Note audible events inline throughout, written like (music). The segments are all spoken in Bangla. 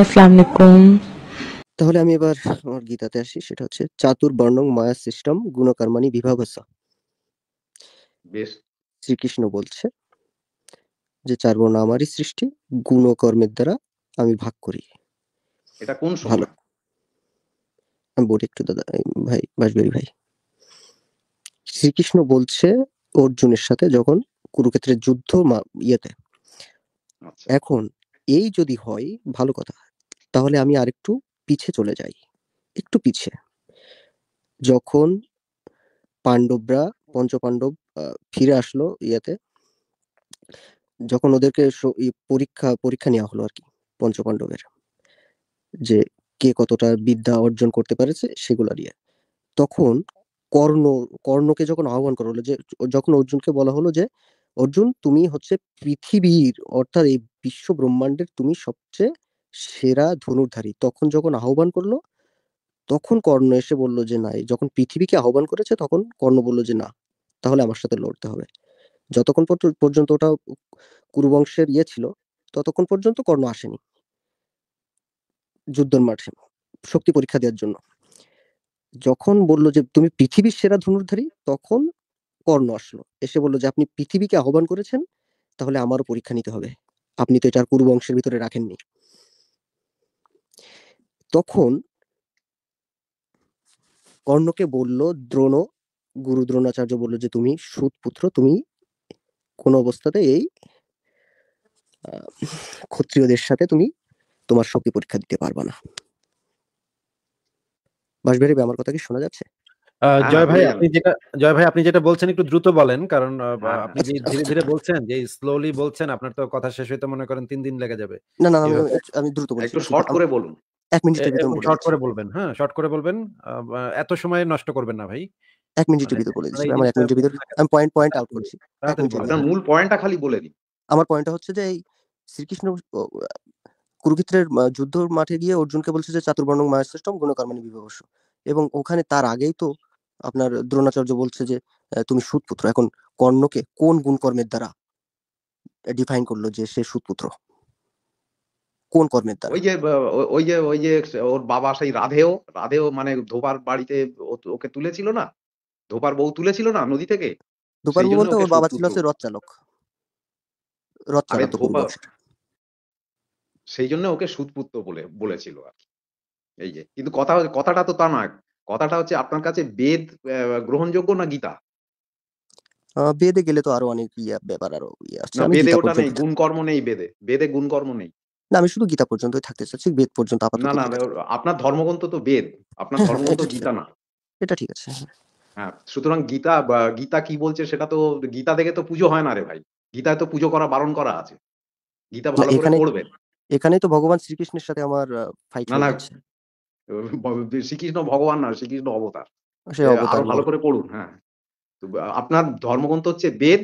আসসালামু তাহলে আমি এবার আমার গীতাতে আসি সেটা হচ্ছে চাতুর বর্ণং মায়া সিস্টেম গুণকর্মানি বিভাবসা বেশ শ্রীকৃষ্ণ বলছে যে চার বর্ণ আমারই সৃষ্টি গুণকর্মের দ্বারা আমি ভাগ করি এটা কোন ভালো আমি বলি একটু দাদা ভাই বাসবিহারী ভাই শ্রীকৃষ্ণ বলছে অর্জুনের সাথে যখন কুরুক্ষেত্রের যুদ্ধ ইয়েতে আচ্ছা। এখন এই যদি হয় ভালো কথা তাহলে আমি আরেকটু পিছে চলে যাই একটু পিছে যখন পাণ্ডবরা পঞ্চপাণ্ডব ফিরে আসলো ইয়াতে যখন ওদেরকে পরীক্ষা পরীক্ষা নেওয়া হলো আর কি পঞ্চপাণ্ডবের যে কে কতটা বিদ্যা অর্জন করতে পারেছে সেগুলো নিয়ে তখন কর্ণ কর্ণকে যখন আহ্বান করা হলো যে যখন অর্জুনকে বলা হলো যে অর্জুন তুমি হচ্ছে পৃথিবীর অর্থাৎ এই বিশ্ব ব্রহ্মাণ্ডের তুমি সবচেয়ে সেরা ধনুর্ধারী তখন যখন আহ্বান করলো তখন কর্ণ এসে বলল যে না যখন পৃথিবীকে আহ্বান করেছে তখন কর্ণ বলল যে না তাহলে আমার সাথে লড়তে হবে যতক্ষণ পর্যন্ত ওটা কুরুবংশের ইয়ে ছিল ততক্ষণ পর্যন্ত কর্ণ আসেনি যুদ্ধের মাঠে শক্তি পরীক্ষা দেওয়ার জন্য যখন বলল যে তুমি পৃথিবীর সেরা ধনুর্ধারী তখন কর্ণ আসলো এসে বললো যে আপনি পৃথিবীকে আহ্বান করেছেন তাহলে আমারও পরীক্ষা নিতে হবে আপনি তো এটার পূর্ব অংশের ভিতরে রাখেননি তখন কর্ণকে বলল দ্রোণ গুরু দ্রোণাচার্য বলল যে তুমি সুতপুত্র তুমি কোন অবস্থাতে এই ক্ষত্রিয়দের সাথে তুমি তোমার শক্তি পরীক্ষা দিতে পারবা না বাঁশবেড়ে আমার কথা কি শোনা যাচ্ছে হ্যাঁ, জয় হ্যাঁ, ভাই আপনি যেটা জয় ভাই আপনি যেটা বলছেন একটু দ্রুত বলেন কারণ হ্যাঁ, আপনি যে ধীরে ধীরে বলছেন যে স্লোলি বলছেন আপনার তো কথা শেষ হইতে মনে করেন তিন দিন লেগে যাবে না না আমি দ্রুত বলছি একটু শর্ট করে বলুন এক মিনিটের ভিতরে শর্ট করে বলবেন হ্যাঁ শর্ট করে বলবেন এত সময় নষ্ট করবেন না ভাই এক মিনিটের মানে ভিতরে বলে দিচ্ছি মানে আমার এক মিনিটের ভিতরে আমি পয়েন্ট পয়েন্ট আউট করছি আপনার মূল পয়েন্টটা খালি বলে দিন আমার পয়েন্টটা হচ্ছে যে এই শ্রীকৃষ্ণ কুরুক্ষেত্রের যুদ্ধ মাঠে গিয়ে অর্জুনকে বলছে যে চাতুর্বর্ণ মায়াশ্রেষ্ঠম গুণকর্মানি বিভবস্য এবং ওখানে তার আগেই তো আপনার দ্রোণাচার্য বলছে যে তুমি সুতপুত্র এখন কর্ণকে কোন গুণ কর্মের দ্বারা ডিফাইন করলো যে সে সুতপুত্র কোন কর্মের দ্বারা ওই যে ওই যে ওই যে ওর বাবা সেই রাধেও রাধেও মানে ধোপার বাড়িতে ওকে তুলেছিল না ধোপার বউ তুলেছিল না নদী থেকে ধোপার বউ বলতে ওর বাবা ছিল সে রথ চালক রথ চালক সেই জন্য ওকে সুতপুত্র বলে বলেছিল আর কি এই যে কিন্তু কথা কথাটা তো তা না কথাটা হচ্ছে আপনার কাছে বেদ গ্রহণযোগ্য না গীতা বেদে গেলে তো আরো অনেক ইয়া ব্যাপার আরো ইয়ে বেদে ওটা নেই গুণকর্ম নেই বেদে বেদে গুণকর্ম নেই না আমি শুধু গীতা পর্যন্তই থাকতে চাচ্ছি বেদ পর্যন্ত আপাতত না না আপনার ধর্মগ্রন্থ তো বেদ আপনার (laughs) ধর্মগ্রন্থ গীতা না এটা ঠিক আছে হ্যাঁ, হ্যাঁ সুতরাং গীতা গীতা কি বলছে সেটা তো গীতা থেকে তো পুজো হয় না রে ভাই গীতায় তো পুজো করা বারণ করা আছে গীতা ভালো করে পড়বেন এখানে তো ভগবান শ্রীকৃষ্ণের সাথে আমার ফাইট না না শ্রীকৃষ্ণ ভগবান না শ্রীকৃষ্ণ অবতার আরো ভালো হ্যাঁ। করে পড়ুন হ্যাঁ আপনার ধর্মগ্রন্থ হচ্ছে বেদ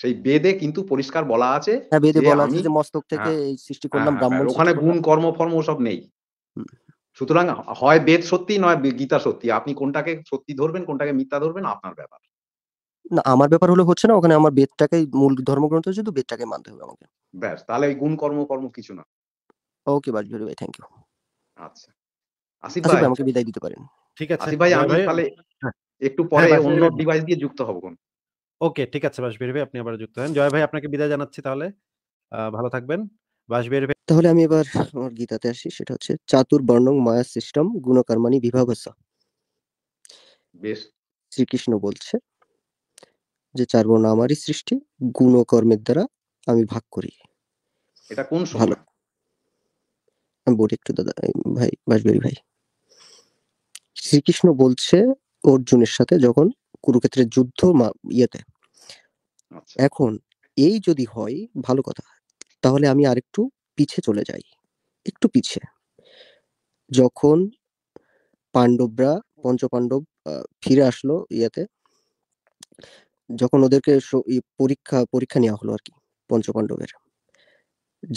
সেই বেদে কিন্তু পরিষ্কার বলা আছে হ্যাঁ, মস্তক থেকে হ্যাঁ, সৃষ্টি করলাম ওখানে গুণ কর্ম ফর্ম সব নেই সুতরাং হয় বেদ সত্যি নয় গীতা সত্যি আপনি কোনটাকে সত্যি ধরবেন কোনটাকে মিথ্যা ধরবেন আপনার ব্যাপার না আমার ব্যাপার হলো হচ্ছে না ওখানে আমার বেদটাকে মূল ধর্মগ্রন্থ শুধু বেদটাকে মানতে হবে আমাকে ব্যাস তাহলে গুণ কর্ম কর্ম কিছু না ওকে বাজবির ভাই থ্যাংক ইউ আচ্ছা আসিফ ভাই আমাকে বিদায় দিতে পারেন ঠিক আছে আসিফ ভাই আমি তাহলে হ্যাঁ। একটু পরে হ্যাঁ অন্য ডিভাইস হ্যাঁ। দিয়ে যুক্ত হব কোন ওকে ঠিক আছে বাসবির ভাই আপনি আবার যুক্ত হন জয় ভাই আপনাকে বিদায় জানাচ্ছি তাহলে ভালো থাকবেন বাসবির ভাই তাহলে আমি এবার আমার গীতাতে আসি সেটা হচ্ছে চাতুর বর্ণং মায়া সিস্টেম গুণকর্মানি বিভাবসা বেশ শ্রীকৃষ্ণ বলছে যে চার বর্ণ আমারই সৃষ্টি গুণকর্মের দ্বারা আমি ভাগ করি এটা কোন ভালো বলি একটু দাদা ভাই বাসবিহারী ভাই শ্রীকৃষ্ণ বলছে অর্জুনের সাথে যখন কুরুক্ষেত্রের যুদ্ধ ইয়েতে আচ্ছা। এখন এই যদি হয় ভালো কথা তাহলে আমি আর একটু পিছে চলে যাই একটু পিছে যখন পাণ্ডবরা পঞ্চপাণ্ডব ফিরে আসলো ইয়াতে যখন ওদেরকে পরীক্ষা পরীক্ষা নেওয়া হলো আর কি পঞ্চপাণ্ডবের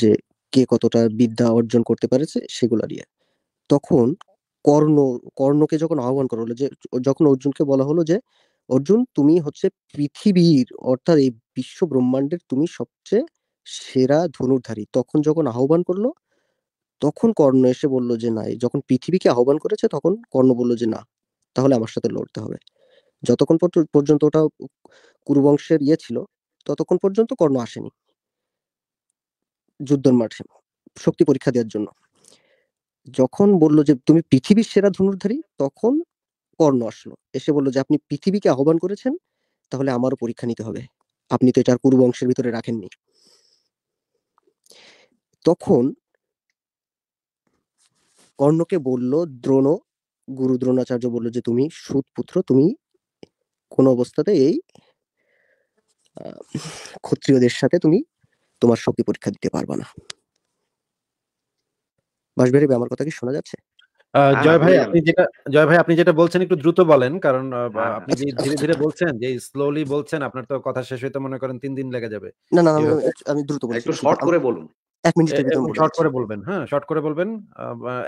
যে কে কতটা বিদ্যা অর্জন করতে পারেছে সেগুলো নিয়ে তখন কর্ণ কর্ণকে যখন আহ্বান করা হলো যে যখন অর্জুনকে বলা হলো যে অর্জুন তুমি হচ্ছে পৃথিবীর অর্থাৎ এই বিশ্ব ব্রহ্মাণ্ডের তুমি সবচেয়ে সেরা ধনুর্ধারী তখন যখন আহ্বান করলো তখন কর্ণ এসে বলল যে না যখন পৃথিবীকে আহ্বান করেছে তখন কর্ণ বলল যে না তাহলে আমার সাথে লড়তে হবে যতক্ষণ পর্যন্ত ওটা কুরুবংশের ইয়ে ছিল ততক্ষণ পর্যন্ত কর্ণ আসেনি যুদ্ধের মাঠে শক্তি পরীক্ষা দেওয়ার জন্য যখন বলল যে তুমি পৃথিবীর সেরা ধনুর্ধারী তখন কর্ণ আসলো এসে বলল যে আপনি পৃথিবীকে আহ্বান করেছেন তাহলে আমারও পরীক্ষা নিতে হবে আপনি তো এটার পূর্ব অংশের ভিতরে রাখেননি তখন কর্ণকে বলল দ্রোণ গুরু দ্রোণাচার্য বলল যে তুমি সুতপুত্র তুমি কোন অবস্থাতে এই ক্ষত্রিয়দের সাথে তুমি তোমার শক্তি পরীক্ষা দিতে পারবা না আমার কথা কি শোনা যাচ্ছে হ্যাঁ, জয় হ্যাঁ, ভাই হ্যাঁ। আপনি যেটা জয় ভাই আপনি যেটা বলছেন একটু দ্রুত বলেন কারণ আপনি যে ধীরে ধীরে বলছেন যে স্লোলি বলছেন আপনার তো কথা শেষ হইতে মনে করেন তিন দিন লেগে যাবে না না আমি দ্রুত বলছি একটু শর্ট করে বলুন এক মিনিট শর্ট করে বলবেন হ্যাঁ শর্ট করে বলবেন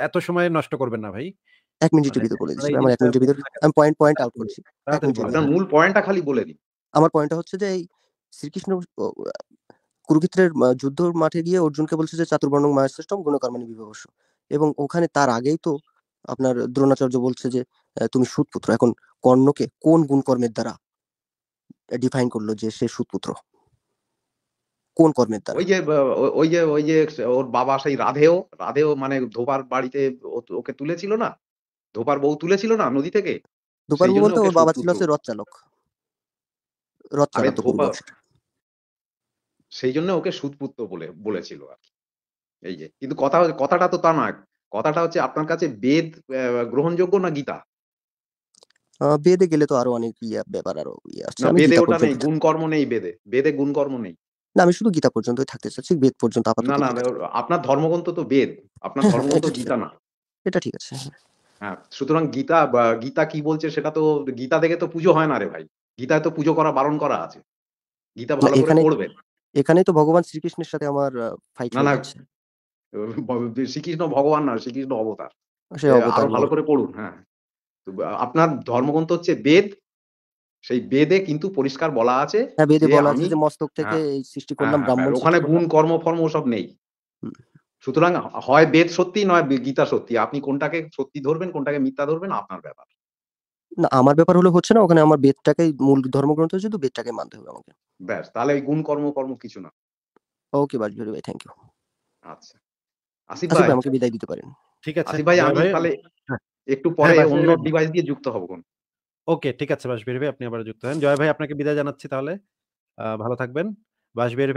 এত সময় নষ্ট করবেন না ভাই এক মিনিট ভিতরে বলে দিচ্ছি আমার এক মিনিটের ভিতরে আমি পয়েন্ট পয়েন্ট আউট করছি মূল পয়েন্টটা খালি বলে আমার পয়েন্টটা হচ্ছে যে এই শ্রীকৃষ্ণ কুরুক্ষেত্রের যুদ্ধ মাঠে গিয়ে অর্জুনকে বলছে যে চাতুর্বর্ণ মায়ের শ্রেষ্ঠম গুণকর্মানি বিভবস্য এবং ওখানে তার আগেই তো আপনার দ্রোণাচার্য বলছে যে তুমি সুতপুত্র এখন কর্ণকে কোন গুণকর্মের দ্বারা ডিফাইন করলো যে সে সুতপুত্র কোন কর্মের দ্বারা ওই যে ওই যে ওই যে ওর বাবা সেই রাধেও রাধেও মানে ধোবার বাড়িতে ওকে তুলেছিল না ধোবার বউ তুলেছিল না নদী থেকে ধোপার বউ বলতে ওর বাবা ছিল সে রথ চালক রথ চালক সেই জন্য ওকে সুদপুত্র বলে বলেছিল আর এই যে কিন্তু কথা কথাটা তো তা না কথাটা হচ্ছে আপনার কাছে বেদ গ্রহণযোগ্য না গীতা বেদে গেলে তো আরো অনেক ব্যাপার আরো ইয়ে বেদে ওটা নেই গুণকর্ম নেই বেদে বেদে গুণকর্ম নেই না আমি শুধু গীতা পর্যন্তই থাকতে চাচ্ছি বেদ পর্যন্ত আপাতত না না আপনার ধর্মগ্রন্থ তো বেদ আপনার হ্যাঁ, হ্যাঁ, ধর্মগ্রন্থ গীতা না এটা ঠিক আছে হ্যাঁ, হ্যাঁ সুতরাং গীতা গীতা কি বলছে সেটা তো গীতা থেকে তো পুজো হয় না রে ভাই গীতায় তো পুজো করা বারণ করা আছে গীতা ভালো করে পড়বেন এখানেই তো ভগবান শ্রীকৃষ্ণের সাথে আমার ফাইট না না শ্রীকৃষ্ণ ভগবান না শ্রীকৃষ্ণ অবতার অবতার হ্যাঁ। ভালো করে পড়ুন হ্যাঁ আপনার ধর্মগ্রন্থ হচ্ছে বেদ সেই বেদে কিন্তু পরিষ্কার বলা আছে হ্যাঁ বেদে বলা আছে যে মস্তক থেকে হ্যাঁ, এই সৃষ্টি করলাম হ্যাঁ, ব্রাহ্মণ ওখানে গুণ কর্ম ফর্ম সব নেই সুতরাং হয় বেদ সত্যি নয় গীতা সত্যি আপনি কোনটাকে সত্যি ধরবেন কোনটাকে মিথ্যা ধরবেন আপনার ব্যাপার আমার ব্যাপার হলো হচ্ছে না ওখানে আমার বেদটাকে মূল ধর্মগ্রন্থ যেহেতু বেদটাকে মানতে হবে আমাকে ব্যাস তাহলে এই গুণ কর্ম কর্ম কিছু না ওকে বাজবির ভাই ভাই থ্যাংক ইউ আচ্ছা আসিফ ভাই আমাকে বিদায় দিতে পারেন ঠিক আছে আসিফ ভাই আমি তাহলে হ্যাঁ। একটু হ্যাঁ, পরে অন্য ডিভাইস দিয়ে যুক্ত হব কোন ওকে ঠিক আছে বাসবির ভাই আপনি আবার যুক্ত হন জয় ভাই আপনাকে বিদায় জানাচ্ছি তাহলে ভালো থাকবেন বাসবির